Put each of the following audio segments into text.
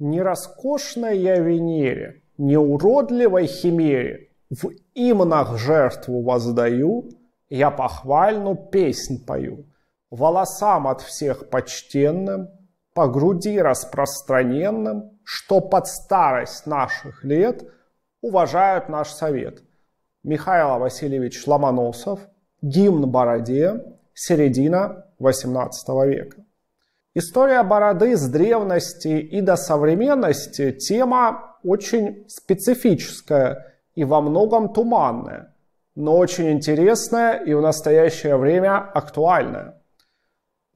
Не роскошной я Венере, не уродливой химере, В имнах жертву воздаю, я похвальну песнь пою, Волосам от всех почтенным, по груди распространенным, Что под старость наших лет уважают наш совет. Михаил Васильевич Ломоносов, гимн Бороде, середина XVIII века. История бороды с древности и до современности – тема очень специфическая и во многом туманная, но очень интересная и в настоящее время актуальная.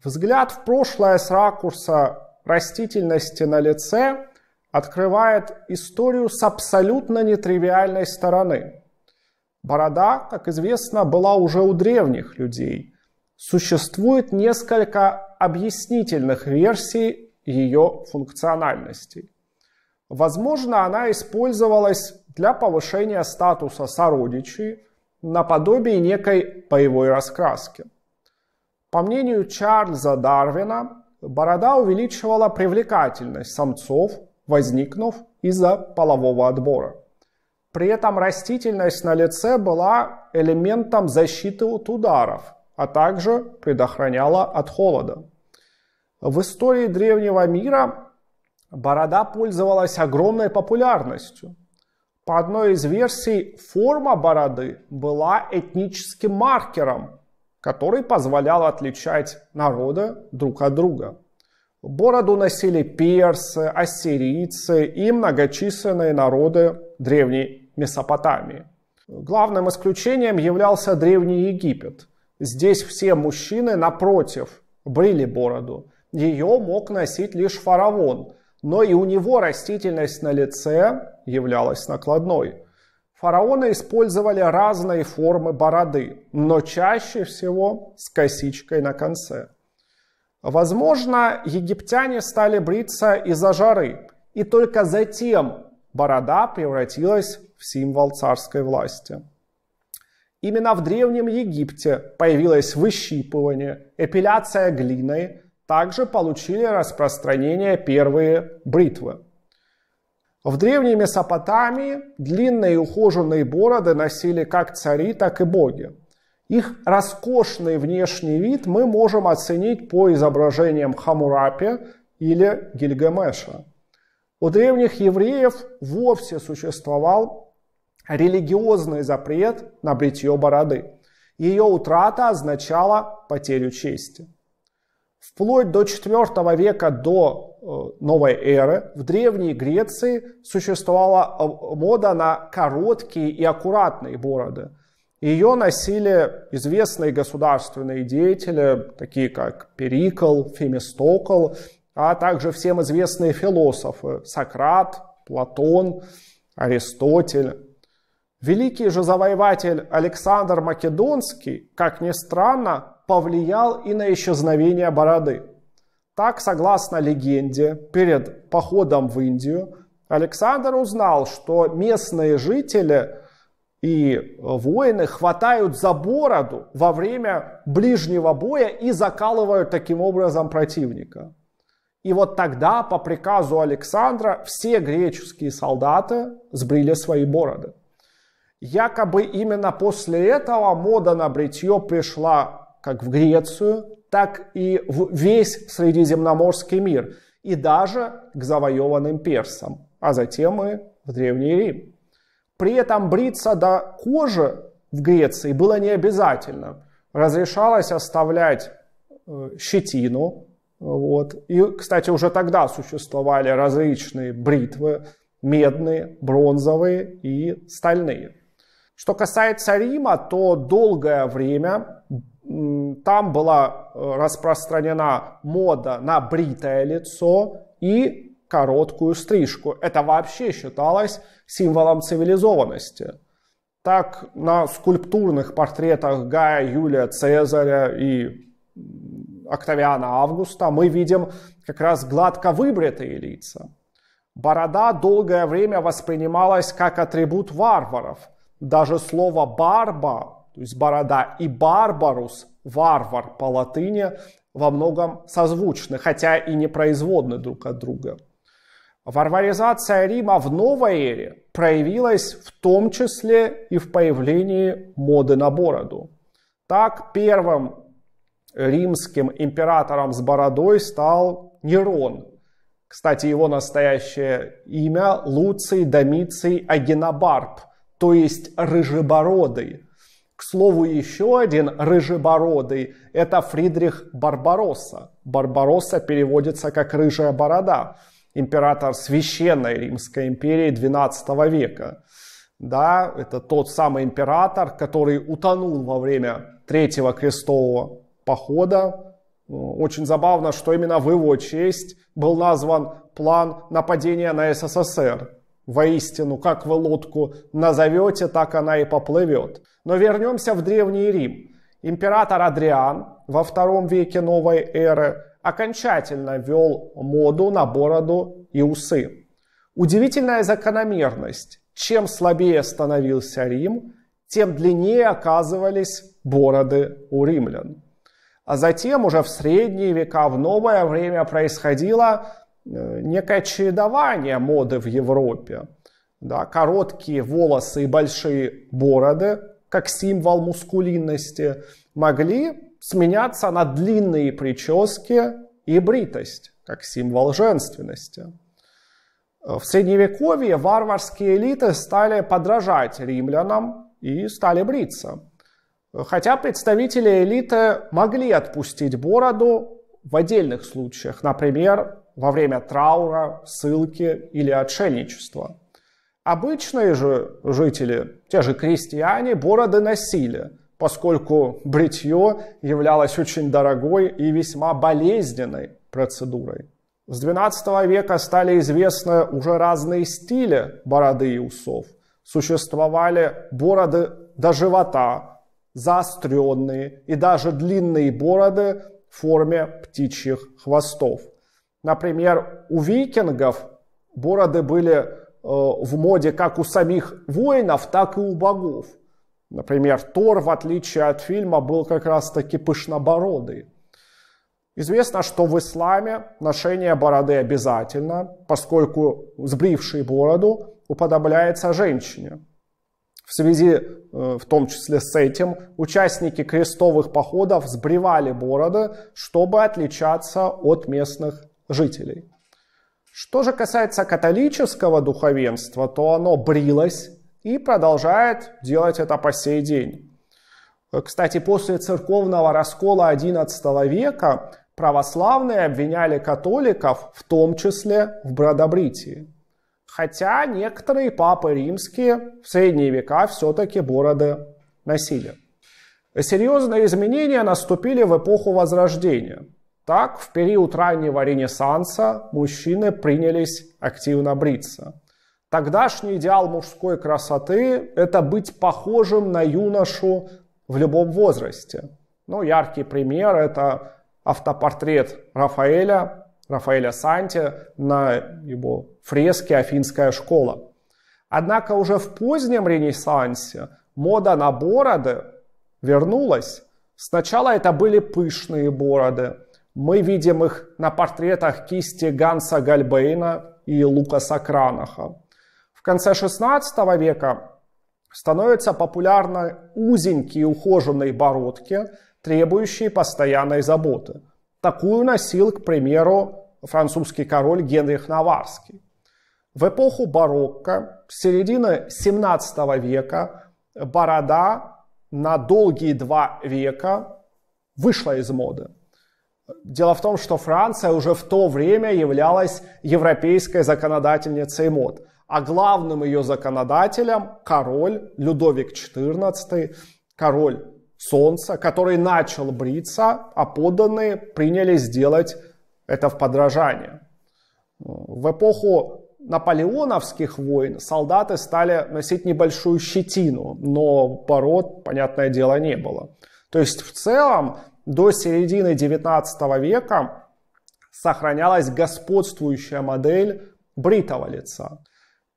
Взгляд в прошлое с ракурса растительности на лице открывает историю с абсолютно нетривиальной стороны. Борода, как известно, была уже у древних людей – Существует несколько объяснительных версий ее функциональности. Возможно, она использовалась для повышения статуса сородичей наподобие некой боевой раскраски. По мнению Чарльза Дарвина, борода увеличивала привлекательность самцов, возникнув из-за полового отбора. При этом растительность на лице была элементом защиты от ударов – а также предохраняла от холода. В истории древнего мира борода пользовалась огромной популярностью. По одной из версий, форма бороды была этническим маркером, который позволял отличать народы друг от друга. Бороду носили персы, ассирийцы и многочисленные народы Древней Месопотамии. Главным исключением являлся Древний Египет – Здесь все мужчины, напротив, брили бороду. Ее мог носить лишь фараон, но и у него растительность на лице являлась накладной. Фараоны использовали разные формы бороды, но чаще всего с косичкой на конце. Возможно, египтяне стали бриться из-за жары, и только затем борода превратилась в символ царской власти. Именно в Древнем Египте появилось выщипывание, эпиляция глиной, также получили распространение первые бритвы. В Древней Месопотамии длинные и ухоженные бороды носили как цари, так и боги. Их роскошный внешний вид мы можем оценить по изображениям Хамурапи или Гильгамеша. У древних евреев вовсе существовал религиозный запрет на бритье бороды. Ее утрата означала потерю чести. Вплоть до IV века до э, новой эры в Древней Греции существовала э, мода на короткие и аккуратные бороды. Ее носили известные государственные деятели, такие как Перикл, Фемистокл, а также всем известные философы Сократ, Платон, Аристотель. Великий же завоеватель Александр Македонский, как ни странно, повлиял и на исчезновение бороды. Так, согласно легенде, перед походом в Индию Александр узнал, что местные жители и воины хватают за бороду во время ближнего боя и закалывают таким образом противника. И вот тогда, по приказу Александра, все греческие солдаты сбрили свои бороды. Якобы именно после этого мода на бритье пришла как в Грецию, так и в весь Средиземноморский мир и даже к завоеванным персам, а затем и в Древний Рим. При этом бриться до кожи в Греции было не обязательно. Разрешалось оставлять э, щетину. Вот. И, кстати, уже тогда существовали различные бритвы, медные, бронзовые и стальные. Что касается Рима, то долгое время там была э, распространена мода на бритое лицо и короткую стрижку. Это вообще считалось символом цивилизованности. Так на скульптурных портретах Гая Юлия Цезаря и Октавиана Августа мы видим как раз гладко выбритые лица. Борода долгое время воспринималась как атрибут варваров – даже слово «барба», то есть «борода» и «барбарус» — «варвар» по латыни во многом созвучны, хотя и не производны друг от друга. Варваризация Рима в новой эре проявилась в том числе и в появлении моды на бороду. Так первым римским императором с бородой стал Нерон. Кстати, его настоящее имя Луций Домиций Агенобарб то есть рыжебородый. К слову, еще один рыжебородый – это Фридрих Барбаросса. Барбаросса переводится как «рыжая борода», император Священной Римской империи XII века. Да, это тот самый император, который утонул во время Третьего крестового похода. Очень забавно, что именно в его честь был назван план нападения на СССР Воистину, как вы лодку назовете, так она и поплывет. Но вернемся в Древний Рим. Император Адриан во втором веке новой эры окончательно вел моду на бороду и усы. Удивительная закономерность. Чем слабее становился Рим, тем длиннее оказывались бороды у римлян. А затем уже в средние века, в новое время происходило Э, некое чередование моды в Европе. Да, короткие волосы и большие бороды, как символ мускулинности, могли сменяться на длинные прически и бритость, как символ женственности. Э, в средневековье варварские элиты стали подражать римлянам и стали бриться. Э, хотя представители элиты могли отпустить бороду в отдельных случаях, например, во время траура, ссылки или отшельничества. Обычные же жители, те же крестьяне, бороды носили, поскольку бритье являлось очень дорогой и весьма болезненной процедурой. С XII века стали известны уже разные стили бороды и усов. Существовали бороды до живота, заостренные и даже длинные бороды в форме птичьих хвостов – Например, у викингов бороды были э, в моде как у самих воинов, так и у богов. Например, Тор, в отличие от фильма, был как раз-таки пышнобородый. Известно, что в исламе ношение бороды обязательно, поскольку сбривший бороду уподобляется женщине. В связи э, в том числе с этим участники крестовых походов сбривали бороды, чтобы отличаться от местных жителей. Что же касается католического духовенства, то оно брилось и продолжает делать это по сей день. Кстати, после церковного раскола XI века православные обвиняли католиков в том числе в бродобритии. Хотя некоторые папы римские в средние века все-таки бороды носили. Серьезные изменения наступили в эпоху Возрождения – так, в период раннего Ренессанса мужчины принялись активно бриться. Тогдашний идеал мужской красоты – это быть похожим на юношу в любом возрасте. Ну, яркий пример – это автопортрет Рафаэля, Рафаэля Санти на его фреске «Афинская школа». Однако уже в позднем Ренессансе мода на бороды вернулась. Сначала это были пышные бороды – мы видим их на портретах кисти Ганса Гальбейна и Лукаса Кранаха. В конце XVI века становятся популярны узенькие ухоженные бородки, требующие постоянной заботы. Такую носил, к примеру, французский король Генрих Наварский. В эпоху барокко, с середины 17 века, борода на долгие два века вышла из моды. Дело в том, что Франция уже в то время являлась европейской законодательницей мод, а главным ее законодателем король Людовик XIV, король Солнца, который начал бриться, а подданные принялись делать это в подражание. В эпоху наполеоновских войн солдаты стали носить небольшую щетину, но пород, понятное дело, не было. То есть в целом до середины 19 века сохранялась господствующая модель бритого лица.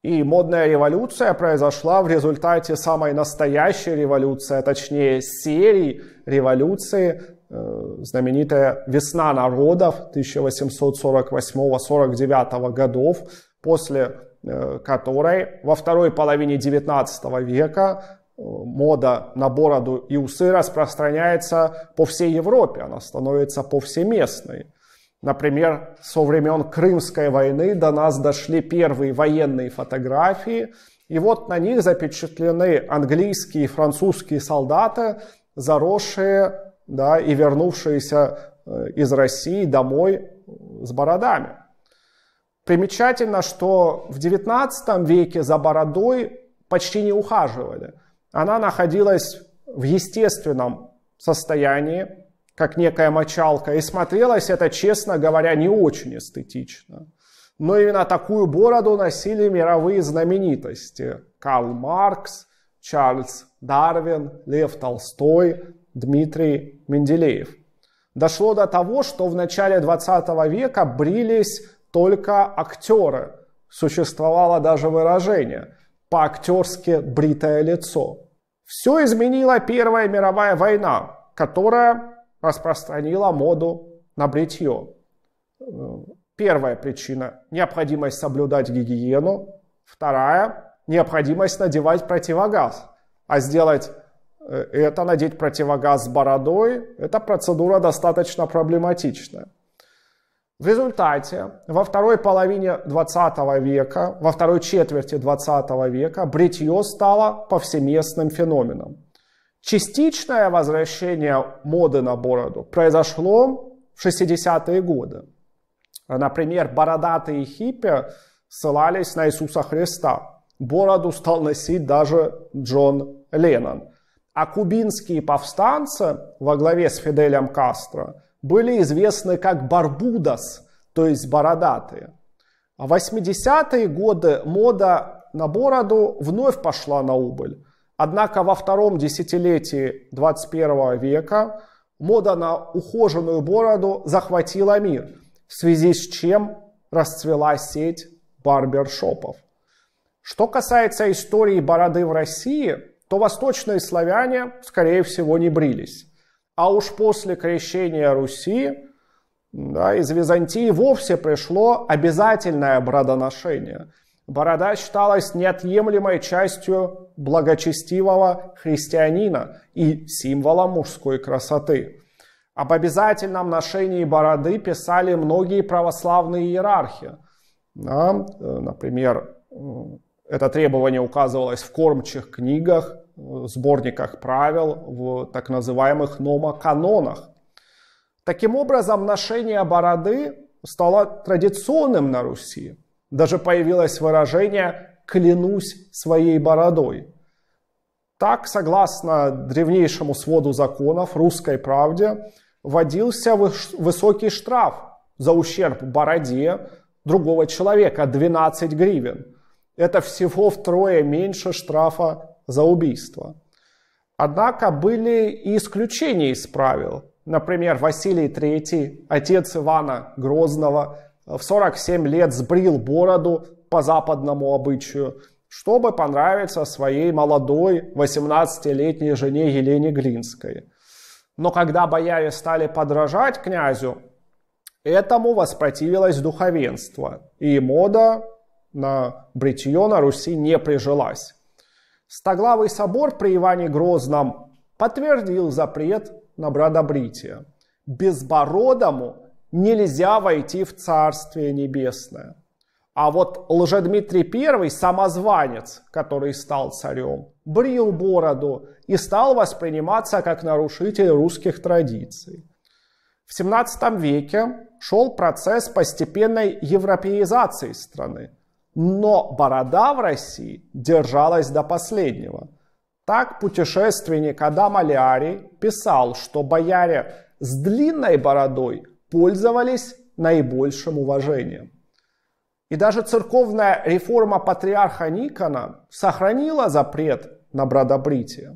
И модная революция произошла в результате самой настоящей революции, а точнее серии революции, э, знаменитая «Весна народов» 1848-49 годов, после э, которой во второй половине XIX века Э, мода на бороду и усы распространяется по всей Европе, она становится повсеместной. Например, со времен Крымской войны до нас дошли первые военные фотографии, и вот на них запечатлены английские и французские солдаты, заросшие да, и вернувшиеся э, из России домой э, с бородами. Примечательно, что в XIX веке за бородой почти не ухаживали она находилась в естественном состоянии, как некая мочалка, и смотрелось это, честно говоря, не очень эстетично. Но именно такую бороду носили мировые знаменитости. Карл Маркс, Чарльз Дарвин, Лев Толстой, Дмитрий Менделеев. Дошло до того, что в начале 20 века брились только актеры. Существовало даже выражение – по-актерски бритое лицо. Все изменила Первая мировая война, которая распространила моду на бритье. Первая причина – необходимость соблюдать гигиену. Вторая – необходимость надевать противогаз. А сделать э, это, надеть противогаз с бородой, это процедура достаточно проблематичная. В результате во второй половине 20 века, во второй четверти 20 века бритье стало повсеместным феноменом. Частичное возвращение моды на бороду произошло в 60-е годы. Например, бородатые хиппи ссылались на Иисуса Христа. Бороду стал носить даже Джон Леннон. А кубинские повстанцы во главе с Фиделем Кастро – были известны как барбудас, то есть бородатые. А 80-е годы мода на бороду вновь пошла на убыль. Однако во втором десятилетии 21 века мода на ухоженную бороду захватила мир, в связи с чем расцвела сеть барбершопов. Что касается истории бороды в России, то восточные славяне, скорее всего, не брились а уж после крещения Руси да, из Византии вовсе пришло обязательное бродоношение. Борода считалась неотъемлемой частью благочестивого христианина и символом мужской красоты. Об обязательном ношении бороды писали многие православные иерархи. Э, например, это требование указывалось в кормчих книгах сборниках правил, в так называемых номоканонах. Таким образом, ношение бороды стало традиционным на Руси. Даже появилось выражение «клянусь своей бородой». Так, согласно древнейшему своду законов русской правде, вводился высокий штраф за ущерб бороде другого человека – 12 гривен. Это всего втрое меньше штрафа за убийство. Однако были и исключения из правил. Например, Василий III, отец Ивана Грозного, э, в 47 лет сбрил бороду по западному обычаю, чтобы понравиться своей молодой 18-летней жене Елене Глинской. Но когда бояре стали подражать князю, этому воспротивилось духовенство, и мода на бритье на Руси не прижилась. Стоглавый собор при Иване Грозном подтвердил запрет на брадобрите. Безбородому нельзя войти в Царствие Небесное. А вот Лжедмитрий I, самозванец, который стал царем, брил бороду и стал восприниматься как нарушитель русских традиций. В 17 веке шел процесс постепенной европеизации страны – но борода в России держалась до последнего. Так путешественник Адам Алиари писал, что бояре с длинной бородой пользовались наибольшим уважением. И даже церковная реформа патриарха Никона сохранила запрет на бродобритие.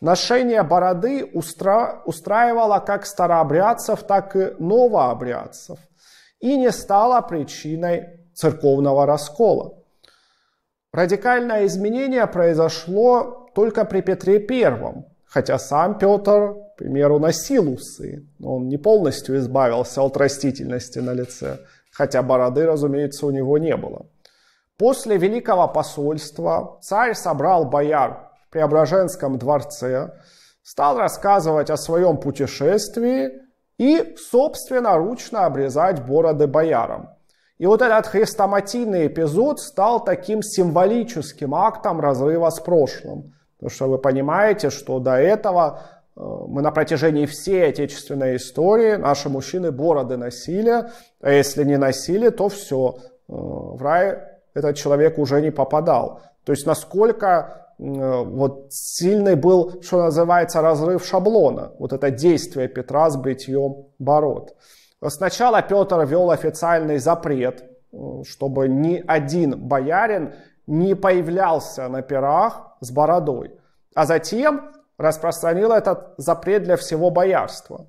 Ношение бороды устра... устраивало как старообрядцев, так и новообрядцев и не стало причиной церковного раскола. Радикальное изменение произошло только при Петре I, хотя сам Петр, к примеру, носил усы, он не полностью избавился от растительности на лице, хотя бороды, разумеется, у него не было. После Великого посольства царь собрал бояр в Преображенском дворце, стал рассказывать о своем путешествии и собственноручно обрезать бороды боярам. И вот этот хрестоматийный эпизод стал таким символическим актом разрыва с прошлым. Потому что вы понимаете, что до этого э, мы на протяжении всей отечественной истории, наши мужчины бороды носили, а если не носили, то все, э, в рай этот человек уже не попадал. То есть насколько э, вот сильный был, что называется, разрыв шаблона, вот это действие Петра с бритьем бород. Сначала Петр вел официальный запрет, э, чтобы ни один боярин не появлялся на пирах с бородой, а затем распространил этот запрет для всего боярства.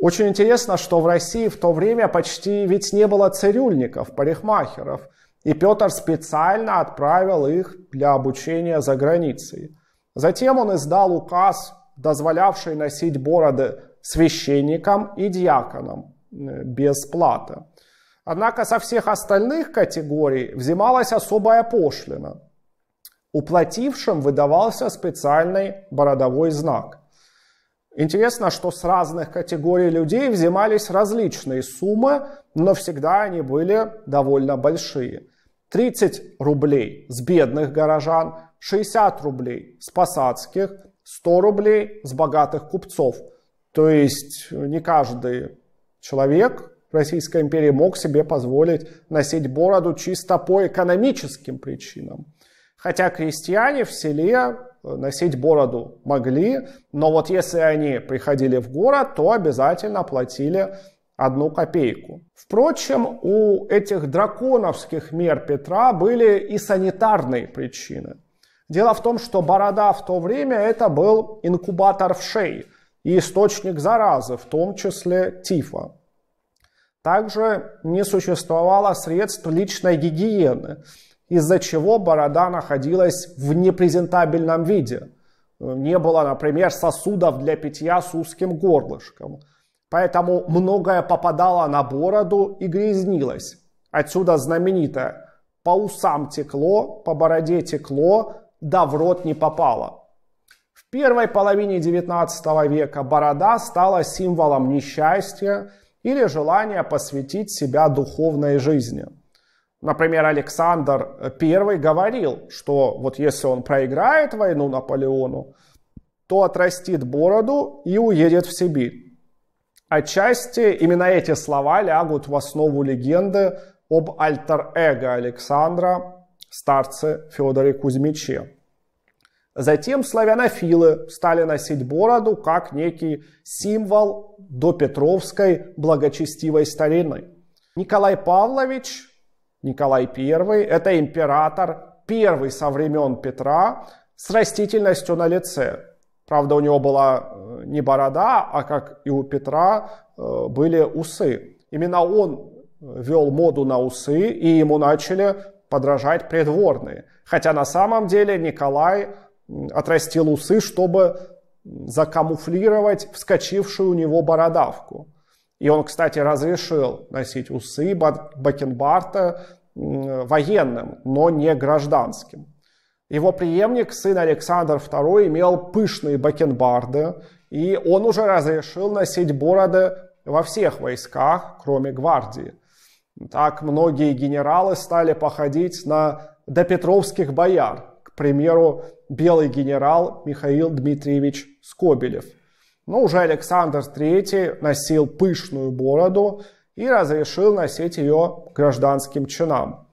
Очень интересно, что в России в то время почти ведь не было цирюльников, парикмахеров, и Петр специально отправил их для обучения за границей. Затем он издал указ, дозволявший носить бороды священникам и диаконам э, без платы. Однако со всех остальных категорий взималась особая пошлина. Уплатившим выдавался специальный бородовой знак. Интересно, что с разных категорий людей взимались различные суммы, но всегда они были довольно большие. 30 рублей с бедных горожан, 60 рублей с посадских, 100 рублей с богатых купцов – то есть не каждый человек в Российской империи мог себе позволить носить бороду чисто по экономическим причинам. Хотя крестьяне в селе э, носить бороду могли, но вот если они приходили в город, то обязательно платили одну копейку. Впрочем, у этих драконовских мер Петра были и санитарные причины. Дело в том, что борода в то время это был инкубатор в шее и источник заразы, в том числе тифа. Также не существовало средств личной гигиены, из-за чего борода находилась в непрезентабельном виде. Не было, например, сосудов для питья с узким горлышком. Поэтому многое попадало на бороду и грязнилось. Отсюда знаменитое «по усам текло, по бороде текло, да в рот не попало» первой половине XIX века борода стала символом несчастья или желания посвятить себя духовной жизни. Например, Александр I говорил, что вот если он проиграет войну Наполеону, то отрастит бороду и уедет в Сибирь. Отчасти именно эти слова лягут в основу легенды об альтер-эго Александра, старце Федоре Кузьмиче. Затем славянофилы стали носить бороду как некий символ допетровской благочестивой старины. Николай Павлович, Николай I, это император, первый со времен Петра, с растительностью на лице. Правда, у него была э, не борода, а как и у Петра э, были усы. Именно он э, вел моду на усы, и ему начали подражать придворные. Хотя на самом деле Николай отрастил усы, чтобы закамуфлировать вскочившую у него бородавку. И он, кстати, разрешил носить усы Бакенбарта военным, но не гражданским. Его преемник, сын Александр II, имел пышные бакенбарды, и он уже разрешил носить бороды во всех войсках, кроме гвардии. Так многие генералы стали походить на допетровских бояр, примеру, белый генерал Михаил Дмитриевич Скобелев. Но уже Александр III носил пышную бороду и разрешил носить ее гражданским чинам.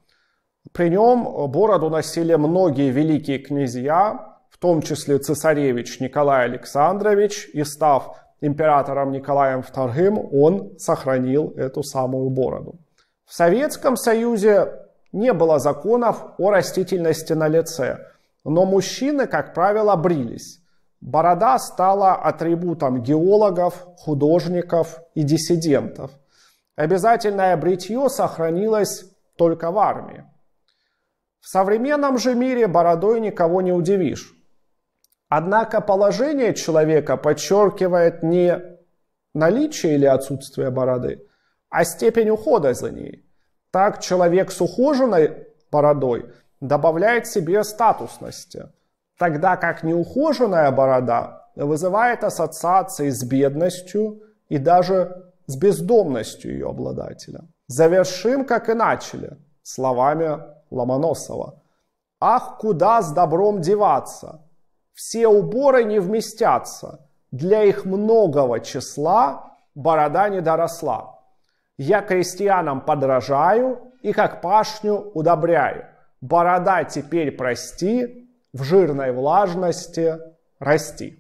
При нем бороду носили многие великие князья, в том числе цесаревич Николай Александрович, и став императором Николаем II, он сохранил эту самую бороду. В Советском Союзе не было законов о растительности на лице, но мужчины, как правило, брились. Борода стала атрибутом геологов, художников и диссидентов. Обязательное бритье сохранилось только в армии. В современном же мире бородой никого не удивишь. Однако положение человека подчеркивает не наличие или отсутствие бороды, а степень ухода за ней – так человек с ухоженной бородой добавляет себе статусности, тогда как неухоженная борода вызывает ассоциации с бедностью и даже с бездомностью ее обладателя. Завершим, как и начали, словами Ломоносова. «Ах, куда с добром деваться? Все уборы не вместятся, для их многого числа борода не доросла». Я крестьянам подражаю и как пашню удобряю. Борода теперь прости, в жирной влажности расти.